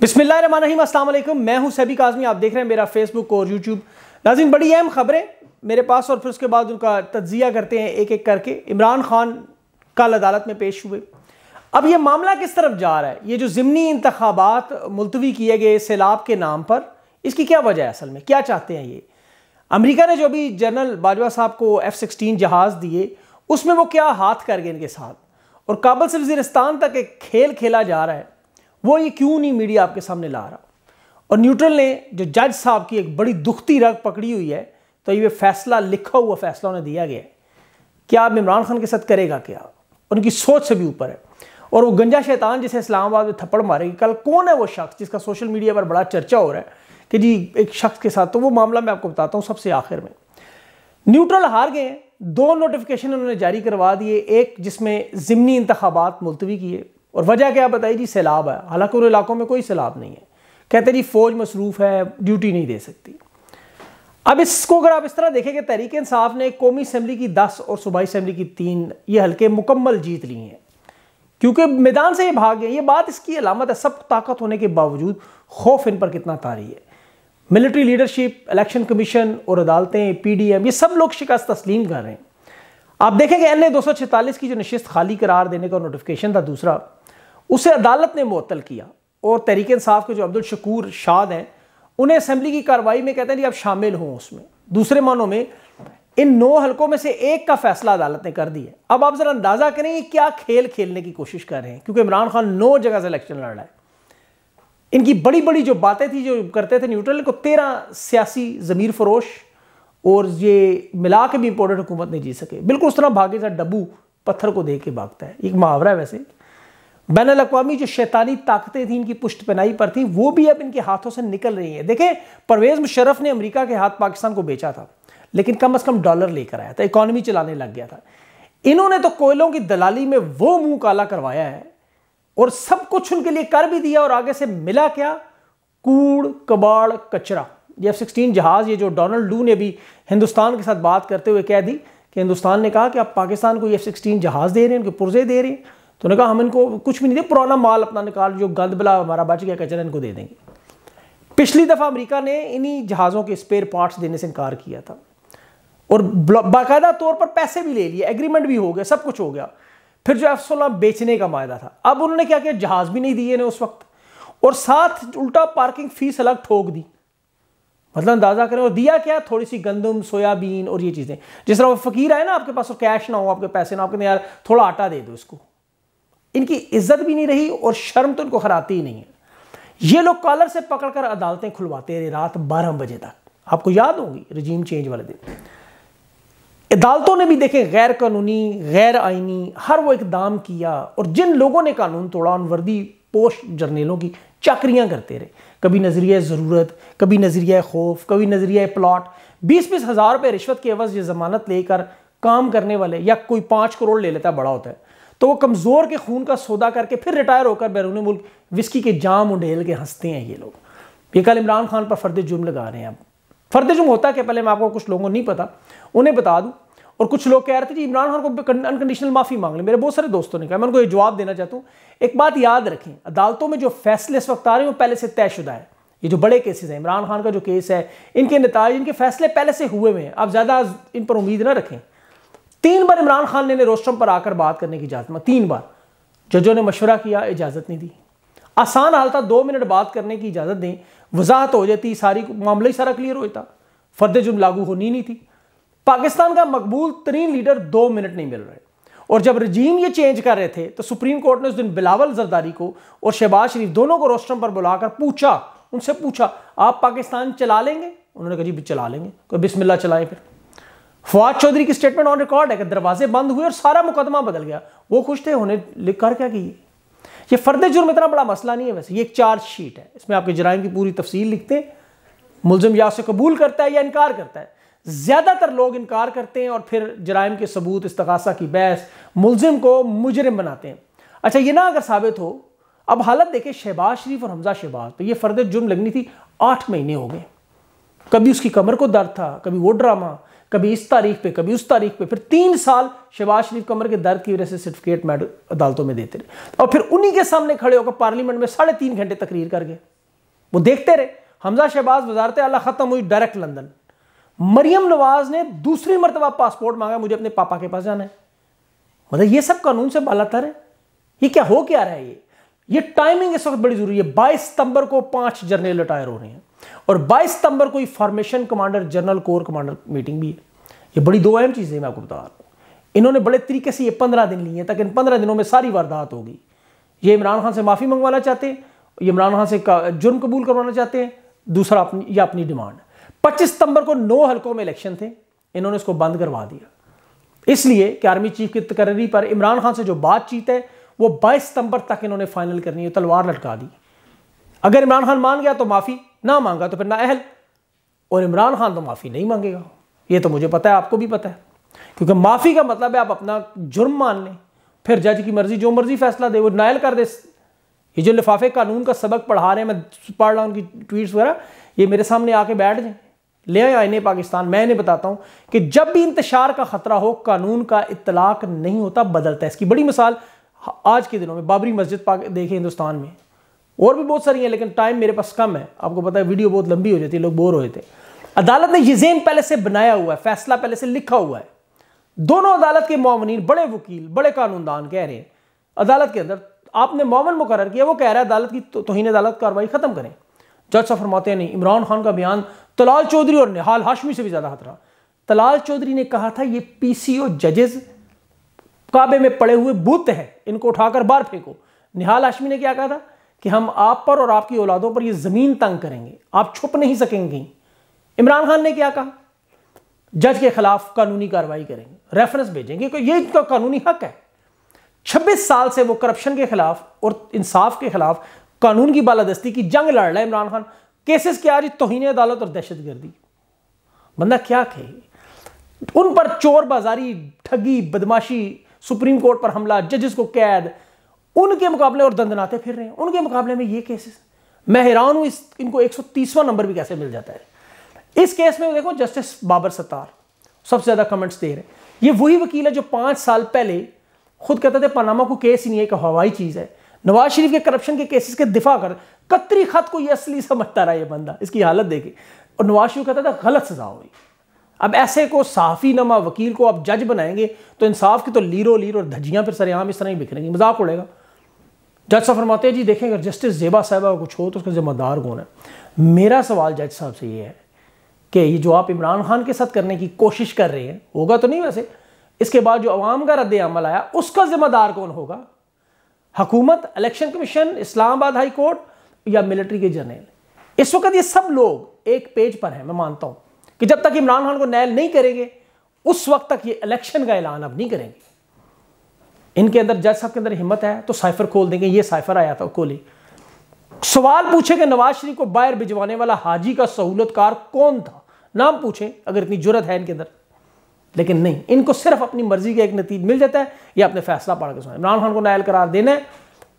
बिस्मिल्लाम असलम मैं हूं सभी काजमी आप देख रहे हैं मेरा फेसबुक और यूट्यूब नाजिन बड़ी अहम खबरें मेरे पास और फिर उसके बाद उनका तजिया करते हैं एक एक करके इमरान खान कल अदालत में पेश हुए अब यह मामला किस तरफ जा रहा है ये जो ज़मनी इंतबात मुलतवी किए गए सैलाब के नाम पर इसकी क्या वजह है असल में क्या चाहते हैं ये अमरीका ने जो अभी जनरल बाजवा साहब को एफ सिक्सटीन जहाज़ दिए उसमें वो क्या हाथ कर गए इनके साथ और काबल से वजीरस्तान तक एक खेल खेला जा रहा है वो ये क्यों नहीं मीडिया आपके सामने ला रहा और न्यूट्रल ने जो जज साहब की एक बड़ी दुखती रग पकड़ी हुई है तो ये फैसला लिखा हुआ फैसला उन्हें दिया गया है क्या आप इमरान खान के साथ करेगा क्या उनकी सोच से भी ऊपर है और वो गंजा शैतान जिसे इस्लामाबाद में थप्पड़ मारेगी कल कौन है वो शख्स जिसका सोशल मीडिया पर बड़ा चर्चा हो रहा है कि जी एक शख्स के साथ तो वो मामला मैं आपको बताता हूँ सबसे आखिर में न्यूट्रल हार गए दो नोटिफिकेशन उन्होंने जारी करवा दिए एक जिसमें जिमनी इंतबात मुलतवी किए और वजह क्या बताई जी सैलाब आया हालांकि उन इलाकों में कोई सैलाब नहीं है कहते जी फौज मसरूफ़ है ड्यूटी नहीं दे सकती अब इसको अगर आप इस तरह देखें कि तहरीक इंसाफ ने कौमी असम्बली की दस और सूबाई असम्बली की तीन ये हल्के मुकम्मल जीत लिए हैं क्योंकि मैदान से ये भाग गए ये बात इसकी अलामत है सब ताकत होने के बावजूद खौफ इन पर कितना तारी है मिलिट्री लीडरशिप इलेक्शन कमीशन और अदालतें पी डी एम ये सब लोग शिकस्त तस्लीम कर रहे हैं आप देखेंगे एन ए दो सौ छतालीस की जो नशस्त खाली करार देने का नोटिफिकेशन था दूसरा उसे अदालत ने मुअल किया और तहरीक इंसाफ के जो अब्दुल शकूर शाद हैं उन्हें असम्बली की कार्रवाई में कहते हैं जी आप शामिल हों उसमें दूसरे मानों में इन नौ हलकों में से एक का फैसला अदालत ने कर दिया अब आप ज़रा अंदाज़ा करें कि क्या खेल खेलने की कोशिश कर रहे हैं क्योंकि इमरान खान नौ जगह से इलेक्शन लड़ रहा है इनकी बड़ी बड़ी जो बातें थी जो करते थे न्यूट्रल को तेरह सियासी ज़मीर फरोश और ये मिला के भी इंपोर्टेंट हुकूमत नहीं जी सके बिल्कुल उस तरह भागे सा डब्बू पत्थर को दे के भागता है एक मुहावरा है वैसे बैन अवी जो शैतानी ताकतें थी इनकी पुष्ट पनाई पर थी वो भी अब इनके हाथों से निकल रही हैं देखें परवेज़ मुशरफ ने अमेरिका के हाथ पाकिस्तान को बेचा था लेकिन कम अज़ कम डॉलर लेकर आया था इकॉनमी चलाने लग गया था इन्होंने तो कोयलों की दलाली में वो मुंह काला करवाया है और सब कुछ उनके लिए कर भी दिया और आगे से मिला क्या कूड़ कबाड़ कचरा ये एफ सिक्सटीन जहाज़ ये जो डोनाल्ड डू ने भी हिंदुस्तान के साथ बात करते हुए कह दी कि हिंदुस्तान ने कहा कि आप पाकिस्तान को ये एफ सिक्सटीन जहाज़ दे रहे हैं उनके पुर्जे दे रहे हैं तो उन्होंने कहा हम इनको कुछ भी नहीं दे पुराना माल अपना निकाल जो गंद बला हमारा बच गया कचरा इनको दे देंगे पिछली दफ़ा अमेरिका ने इन्हीं जहाज़ों के स्पेयर पार्ट्स देने से इनकार किया था और बाकायदा तौर पर पैसे भी ले लिए एग्रीमेंट भी हो गया सब कुछ हो गया फिर जो एफ सोलह बेचने का मायदा था अब उन्होंने क्या किया जहाज़ भी नहीं दिए इन्हें उस वक्त और साथ उल्टा पार्किंग फीस अलग ठोक दी मतलब अंदाजा करें और दिया क्या थोड़ी सी गंदम सोयाबीन और ये चीज़ें जिस तरह वो फकीर आए ना आपके पास वो कैश ना हो आपके पैसे ना आपके यार थोड़ा आटा दे दो इसको इनकी इज्जत भी नहीं रही और शर्म तो इनको हराती ही नहीं है ये लोग कॉलर से पकड़कर अदालतें खुलवाते रहे रात बारह बजे तक आपको याद होगी रजीम चेंज वाले दिन अदालतों ने भी देखे गैर कानूनी गैर आइनी हर वो इकदाम किया और जिन लोगों ने कानून तोड़ा उन वर्दी पोस्ट जर्नेलों की चाकरियां करते रहे कभी नज़रिया ज़रूरत कभी नज़रिया खौफ कभी नज़रिया प्लॉट बीस बीस हज़ार रुपये रिश्वत के अवज ये ज़मानत लेकर काम करने वाले या कोई पांच करोड़ ले लेता बड़ा होता है तो वो कमज़ोर के खून का सौदा करके फिर रिटायर होकर बैरून मुल्क विस्की के जाम उंडेल के हंसते हैं ये लोग ये कल इमरान खान पर फर्द जुर्म लगा रहे हैं अब फर्द जुर्म होता क्या पहले मैं आपको कुछ लोगों को नहीं पता उन्हें बता दूँ और कुछ लोग कह रहे थे कि इमरान खान को अनकंडीशनल माफ़ी मांग लें मेरे बहुत सारे दोस्तों ने कहा मैं उनको ये जवाब देना चाहता हूँ एक बात याद रखें अदालतों में जो फैसले इस वक्त आ रहे हैं वो पहले से तयशुदा है ये जो बड़े केसेस हैं इमरान खान का जो केस है इनके नतज इनके फैसले पहले से हुए हुए हैं आप ज़्यादा इन पर उम्मीद ना रखें तीन बार इमरान खान ने, ने रोस्टम पर आकर बात करने की इजाज़त तीन बार जजों ने मशवरा किया इजाज़त नहीं दी आसान हाल था दो मिनट बात करने की इजाज़त दें वजाहत हो जाती सारी मामला ही सारा क्लियर हो जाता फर्द जुर्म लागू होनी नहीं थी पाकिस्तान का मकबूल तरीन लीडर दो मिनट नहीं मिल रहे और जब रजीम ये चेंज कर रहे थे तो सुप्रीम कोर्ट ने उस दिन बिलावल जरदारी को और शहबाज शरीफ दोनों को रोस्टम पर बुलाकर पूछा उनसे पूछा आप पाकिस्तान चला लेंगे उन्होंने कहा जी चला लेंगे कोई बिस्मिल्ला चलाएं फिर फवाद चौधरी की स्टेटमेंट ऑन रिकॉर्ड है कि दरवाजे बंद हुए और सारा मुकदमा बदल गया वो खुश थे होने लिख कर क्या किए ये फर्द जुर्म इतना बड़ा मसला नहीं है वैसे ये एक चार्जशीट है इसमें आपके जराइम की पूरी तफसील लिखते हैं मुलजम या उसे कबूल करता है या इनकार करता है ज़्यादातर लोग इनकार करते हैं और फिर जराइम के सबूत इस तकासा की बहस मुलजिम को मुजरम बनाते हैं अच्छा ये ना अगर साबित हो अब हालत देखे शहबाज शरीफ और हमजा शहबाज तो ये फर्द जुर्म लगनी थी आठ महीने हो गए कभी उसकी कमर को दर्द था कभी वो ड्रामा कभी इस तारीख पे कभी उस तारीख पे फिर तीन साल शहबाज शरीफ कमर के दर्द की वजह से सर्टिफिकेट मैड अदालतों में देते रहे और फिर उन्हीं के सामने खड़े होकर पार्लियामेंट में साढ़े तीन घंटे तकरीर कर गए वो देखते रहे हमजा शहबाज वजारत अला ख़त्म हुई डायरेक्ट लंदन मरियम नवाज ने दूसरी मरतबा पासपोर्ट मांगा मुझे अपने पापा के पास जाना है मतलब ये सब कानून से बालातर है ये क्या हो क्या रहा है ये ये टाइमिंग इस वक्त बड़ी जरूरी है बाईस सितंबर को पांच जर्नल रिटायर हो रहे हैं और 22 सितंबर को formation commander general corps commander meeting भी है ये बड़ी दो अहम चीज़ें मैं आपको बता रहा हूं इन्होंने बड़े तरीके से ये पंद्रह दिन लिए ताकि इन पंद्रह दिनों में सारी वारदात होगी ये इमरान खान से माफ़ी मंगवाना चाहते हैं ये इमरान खान से जुर्म कबूल करवाना चाहते हैं दूसरा अपनी या अपनी डिमांड पच्चीस सितंबर को नौ हल्कों में इलेक्शन थे इन्होंने इसको बंद करवा दिया इसलिए कि आर्मी चीफ की तकर्री पर इमरान खान से जो बातचीत है वो बाईस सितंबर तक इन्होंने फाइनल करनी है तलवार लटका दी अगर इमरान खान मान गया तो माफ़ी ना मांगा तो फिर अहल और इमरान खान तो माफ़ी नहीं मांगेगा ये तो मुझे पता है आपको भी पता है क्योंकि माफ़ी का मतलब है आप अपना जुर्म मान लें फिर जज की मर्ज़ी जो मर्ज़ी फैसला दे वो नायल कर दे ये जो लिफाफे कानून का सबक पढ़ा रहे हैं मैं पढ़ रहा हूँ उनकी ट्वीट्स वगैरह ये मेरे सामने आके बैठ जाए ले आए आईने पाकिस्तान मैं इन्हें बताता हूँ कि जब भी इंतशार का ख़तरा हो कानून का इतलाक नहीं होता बदलता है इसकी बड़ी मिसाल आज के दिनों में बाबरी मस्जिद देखे हिंदुस्तान में और भी बहुत सारी हैं लेकिन टाइम मेरे पास कम है आपको पता है वीडियो बहुत लंबी हो जाती है लोग बोर हो जाते अदालत ने यजेन पहले से बनाया हुआ है फैसला पहले से लिखा हुआ है दोनों अदालत के मामनिन बड़े वकील बड़े कानूनदान कह रहे हैं अदालत के अंदर आपने मामन मुकर किया वो कह रहा है अदालत की तो, तोहन अदालत कार्रवाई खत्म करें जज सा फरमाते नहीं इमरान खान का बयान तलाल चौधरी और निहाल हाशमी से भी ज्यादा खतरा तलाल चौधरी ने कहा था ये पीसीओ जजेस काबे में पड़े हुए बुत हैं इनको उठाकर बाहर फेंको निहाल हाशमी ने क्या कहा था कि हम आप पर और आपकी औलादों पर ये ज़मीन तंग करेंगे आप छुप नहीं सकेंगे इमरान खान ने क्या कहा जज के खिलाफ कानूनी कार्रवाई करेंगे रेफरेंस भेजेंगे कि ये इनका कानूनी हक है छब्बीस साल से वो करप्शन के खिलाफ और इंसाफ के खिलाफ कानून की बालादस्ती की जंग लड़ रहा है इमरान खान केसेस क्या आ रही तोहन अदालत और दहशत गर्दी बंदा क्या कहे उन पर चोर बाजारी ठगी बदमाशी सुप्रीम कोर्ट पर हमला जजेस को कैद उनके मुकाबले और दंदनाते फिर रहे हैं उनके मुकाबले में ये केसेस मैं हैरान हूं इस इनको एक नंबर भी कैसे मिल जाता है इस केस में देखो जस्टिस बाबर सत्तार सबसे ज़्यादा कमेंट्स दे रहे हैं ये वही वकील है जो पांच साल पहले खुद कहते थे पनामा को केस ही नहीं है एक हवाई चीज़ है नवाज शरीफ के करप्शन के केसेस के दिफा कर कतरी खत को ये असली समझता रहा ये बंदा इसकी हालत देखे और नवाज शरीफ कहता था गलत सजा हुई अब ऐसे को साफ़ी नमा वकील को आप जज बनाएंगे तो इंसाफ की तो लीरो लीर और धजियां फिर सरेआम इस तरह ही बिखरेंगी मजाक उड़ेगा जज साहब फरमाते हैं जी देखें अगर जस्टिस जेबा साहबा कुछ हो तो उसका जिम्मेदार कौन है मेरा सवाल जज साहब से ये है कि ये जो आप इमरान खान के साथ करने की कोशिश कर रहे हैं होगा तो नहीं वैसे इसके बाद जो अवाम का रद्द अमल आया उसका जिम्मेदार कौन होगा हकूमत election commission Islamabad high court या मिलिट्री के जनरल इस वक्त ये सब लोग एक पेज पर हैं मैं मानता हूँ कि जब तक इमरान खान को नैल नहीं करेंगे उस वक्त तक ये इलेक्शन का ऐलान अब नहीं करेंगे इनके अंदर जज साहब के अंदर हिम्मत है तो साइफर खोल देंगे ये साइफर आया था खोली सवाल पूछे कि नवाज शरीफ को बाहर भिजवाने वाला हाजी का सहूलतकार कौन था नाम पूछें अगर इतनी जरूरत है इनके अंदर लेकिन नहीं इनको सिर्फ अपनी मर्जी का एक नतीज मिल जाता है या अपने फैसला पढ़ के सुना इमरान खान को नायल करार देना है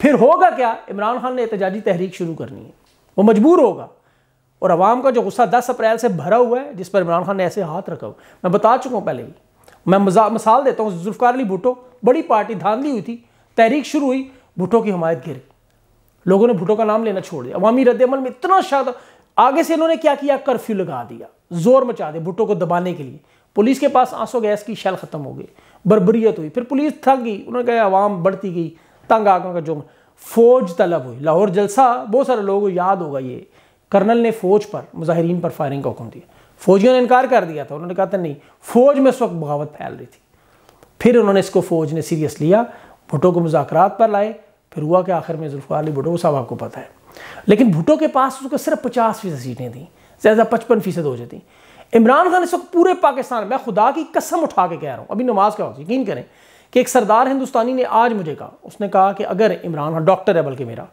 फिर होगा क्या इमरान खान ने एहतजाजी तहरीक शुरू करनी है वो मजबूर होगा और आवाम का जो गुस्सा दस अप्रैल से भरा हुआ है जिस पर इमरान खान ने ऐसे हाथ रखा हुआ मैं बता चुका हूँ पहले ही मैं मिसाल देता हूँ जुल्फकार अली भुटो बड़ी पार्टी धांधली हुई थी तहरीक शुरू हुई भुटो की हमायत गिरी लोगों ने भुटो का नाम लेना छोड़ दिया अवामी रद्दमल में इतना शादा आगे से इन्होंने क्या किया कर्फ्यू लगा दिया जोर मचा दिया भुटो को दबाने के लिए पुलिस के पास आंसू गैस की शैल ख़त्म हो गई बरबरीत हुई फिर पुलिस थक गई उन्होंने कहा आवाम बढ़ती गई तंग आगों का जो फौज तलब हुई लाहौर जलसा बहुत सारे लोगों को याद होगा ये कर्नल ने फौज पर मुजाहरीन पर फायरिंग का हुक्म दिया फौजियों ने इनकार कर दिया था उन्होंने कहा था नहीं फौज में इस वक्त बगावत फैल रही थी फिर उन्होंने इसको फौज ने सीरियस लिया भुटो को मुजाकर पर लाए फिर हुआ कि आखिर में जुल्फ़ार अली भुटो साहब आपको पता है लेकिन भुटो के पास उसको सिर्फ पचास फीसद सीटें थी ज़्यादा पचपन फीसद हो जाती इमरान खान इस वक्त पूरे पाकिस्तान में खुदा की कसम उठा के कह रहा हूँ अभी नमाज क्या होती यकीन करें कि एक सरदार हिंदुस्तानी ने आज मुझे कहा उसने कहा कि अगर इमरान खान डॉक्टर है बल्कि मेरा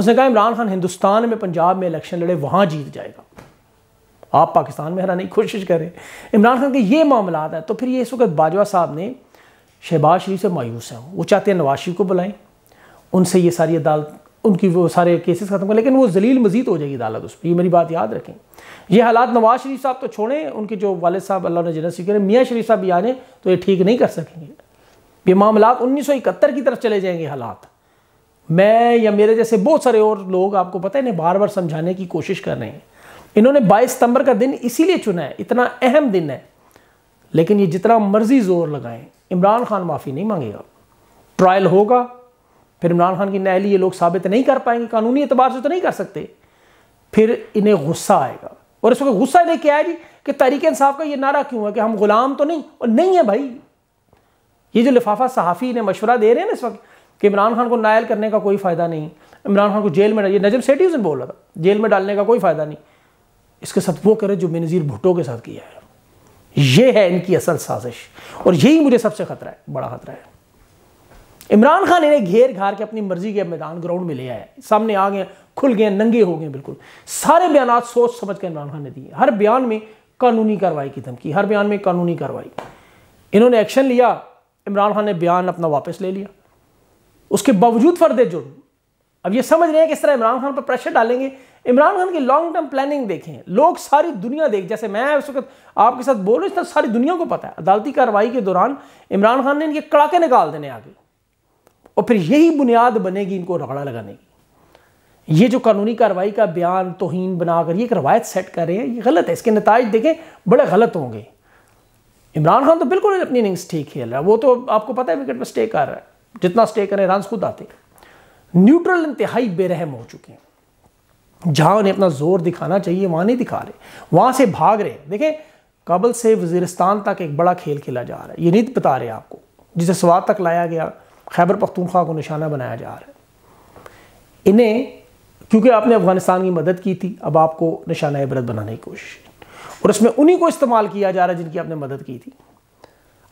उसने कहा इमरान खान हिंदुस्तान में पंजाब में इलेक्शन लड़े वहाँ जीत जाएगा आप पाकिस्तान में हराने की कोशिश करें इमरान खान के ये मामला है तो फिर ये इस वक्त बाजवा साहब ने शहबाज शरीफ से मायूस हैं वो चाहते हैं नवाज शरीफ को बुलाएं उनसे ये सारी अदालत उनकी वो सारे केसेस खत्म करें लेकिन वो जलील मजीद हो जाएगी अदालत उस पर ये मेरी बात याद रखें ये हालात नवाज शरीफ साहब तो छोड़ें उनके जो वालद साहब अल्लाह ने जनसी करें मियाँ शरीफ साहब भी आ जाएँ तो ये ठीक नहीं कर सकेंगे ये मामला उन्नीस सौ इकहत्तर की तरफ चले जाएंगे हालात मैं या मेरे जैसे बहुत सारे और लोग आपको पता है इन्हें बार बार समझाने की कोशिश कर रहे हैं इन्होंने 22 सितंबर का दिन इसीलिए चुना है इतना अहम दिन है लेकिन ये जितना मर्जी जोर लगाएं इमरान खान माफ़ी नहीं मांगेगा ट्रायल होगा फिर इमरान खान की नहली ये लोग साबित नहीं कर पाएंगे कानूनी एतबार से तो नहीं कर सकते फिर इन्हें गुस्सा आएगा और इस वक्त गुस्सा लेके आया जी कि तहरीक इंसाफ का ये नारा क्यों है कि हम गुलाम तो नहीं और नहीं है भाई ये जो लिफाफा सहाफ़ी ने मशवरा दे रहे हैं ना इस वक्त कि इमरान खान को नायल करने का कोई फ़ायदा नहीं इमरान खान को जेल में ये नजम सेठी उसने बोल रहा था जेल में डालने का कोई फ़ायदा नहीं इसके साथ वो करे जो बेनज़ीर भुट्टो के साथ किया है ये है इनकी असल साजिश और यही मुझे सबसे खतरा है बड़ा खतरा है इमरान खान इन्हें घेर घार के अपनी मर्जी के मैदान ग्राउंड में ले आया सामने आ गए खुल गए नंगे हो गए बिल्कुल सारे बयान सोच समझ कर इमरान खान ने दिए हर बयान में कानूनी कार्रवाई की धमकी हर बयान में कानूनी कार्रवाई इन्होंने एक्शन लिया इमरान खान ने बयान अपना वापस ले लिया उसके बावजूद फर्द जुर्म अब ये समझ रहे हैं किस तरह इमरान खान पर प्रेशर डालेंगे इमरान खान की लॉन्ग टर्म प्लानिंग देखें लोग सारी दुनिया देख जैसे मैं उस वक्त आपके साथ बोल हूँ इस सारी दुनिया को पता है अदालती कार्रवाई के दौरान इमरान खान ने इनके कड़ाके निकाल देने आगे और फिर यही बुनियाद बनेगी इनको रगड़ा लगाने की ये जो कानूनी कार्रवाई का बयान तोहन बनाकर ये एक रवायत सेट कर रहे हैं ये गलत है इसके नतज देखें बड़े गलत होंगे इमरान खान तो बिल्कुल अपनी इनिंग्स ठीक खेल रहा है वो तो आपको पता है विकेट पर स्टे कर रहा है जितना स्टे करें रन खुद आते हैं न्यूट्रल इंतहाई बेरहम हो चुके हैं जहां उन्हें अपना जोर दिखाना चाहिए वहां नहीं दिखा रहे वहां से भाग रहे देखें काबल से वजीरस्तान तक एक बड़ा खेल खेला जा रहा है ये नहीं बता रहे आपको जिसे स्वाद तक लाया गया खैबर पख्तूनख्वा को निशाना बनाया जा रहा है इन्हें क्योंकि आपने अफगानिस्तान की मदद की थी अब आपको निशाना इबरत बनाने की कोशिश और इसमें उन्हीं को इस्तेमाल किया जा रहा है जिनकी आपने मदद की थी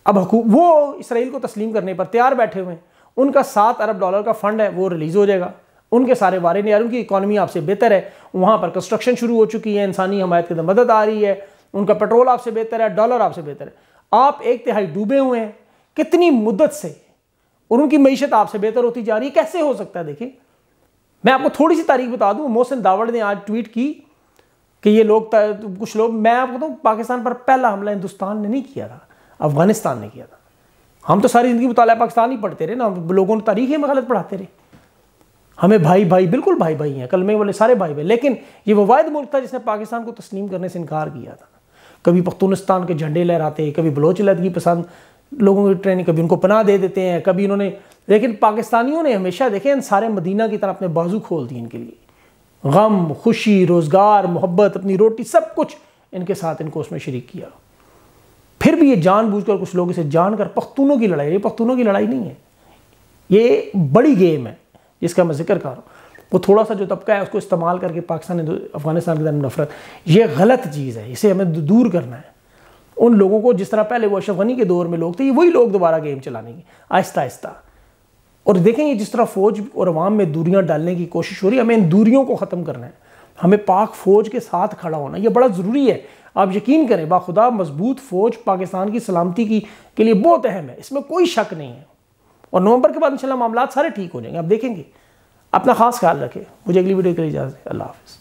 अब वो इसराइल को तस्लीम करने पर तैयार बैठे हुए हैं उनका सात अरब डॉलर का फंड है वो रिलीज़ हो जाएगा उनके सारे आ रहे उनकी इकानमी आपसे बेहतर है वहाँ पर कंस्ट्रक्शन शुरू हो चुकी है इंसानी हमायत के अंदर मदद आ रही है उनका पेट्रोल आपसे बेहतर है डॉलर आपसे बेहतर है आप एक तिहाई डूबे हुए हैं कितनी मुद्दत से और उनकी मीशत आपसे बेहतर होती जा रही है कैसे हो सकता है देखिए मैं आपको थोड़ी सी तारीख बता दूँ मोहसिन दावड़ ने आज ट्वीट की कि ये लोग कुछ लोग मैं आपको बताऊँ पाकिस्तान पर पहला हमला हिंदुस्तान ने नहीं किया था अफगानिस्तान ने किया था हम तो सारी ज़िंदगी मुताल पाकिस्तान ही पढ़ते रहे ना लोगों ने तारीख में गलत पढ़ाते रहे हमें भाई भाई बिल्कुल भाई भाई हैं कलमे वाले सारे भाई भाई लेकिन ये वो वायद मुल्क था जिसने पाकिस्तान को तस्लीम करने से इनकार किया था कभी पख्तूनिस्तान के झंडे लहराते कभी बलोच लदगी पसंद लोगों की ट्रेनिंग कभी उनको पनाह दे देते हैं कभी इन्होंने लेकिन पाकिस्तानियों ने हमेशा देखे इन सारे मदीना की तरह अपने बाजू खोल दिए इनके लिए गम खुशी रोज़गार मोहब्बत अपनी रोटी सब कुछ इनके साथ इनको उसमें शरीक किया फिर भी ये जानबूझकर कुछ लोग इसे जानकर पख्तूनों की लड़ाई ये पख्तूनों की लड़ाई नहीं है ये बड़ी गेम है जिसका मैं जिक्र कर रहा हूँ वो थोड़ा सा जो तबका है उसको इस्तेमाल करके पाकिस्तान अफगानिस्तान के दर नफरत ये गलत चीज़ है इसे हमें दूर करना है उन लोगों को जिस तरह पहले वो अशरफ गनी के दौर में लोग थे ये वही लोग दोबारा गेम की आहिस्ता आहिस्ता और देखेंगे जिस तरह फ़ौज और अवाम में दूरियाँ डालने की कोशिश हो रही है हमें इन दूरियों को ख़त्म करना है हमें पाक फ़ौज के साथ खड़ा होना यह बड़ा ज़रूरी है आप यकीन करें बाखुदा मजबूत फ़ौज पाकिस्तान की सलामती की के लिए बहुत अहम है इसमें कोई शक नहीं है और नवंबर के बाद इंशाल्लाह मामला सारे ठीक हो जाएंगे आप देखेंगे अपना खास ख्याल रखें मुझे अगली वीडियो के लिए इजाज़त अल्लाह हाफिज़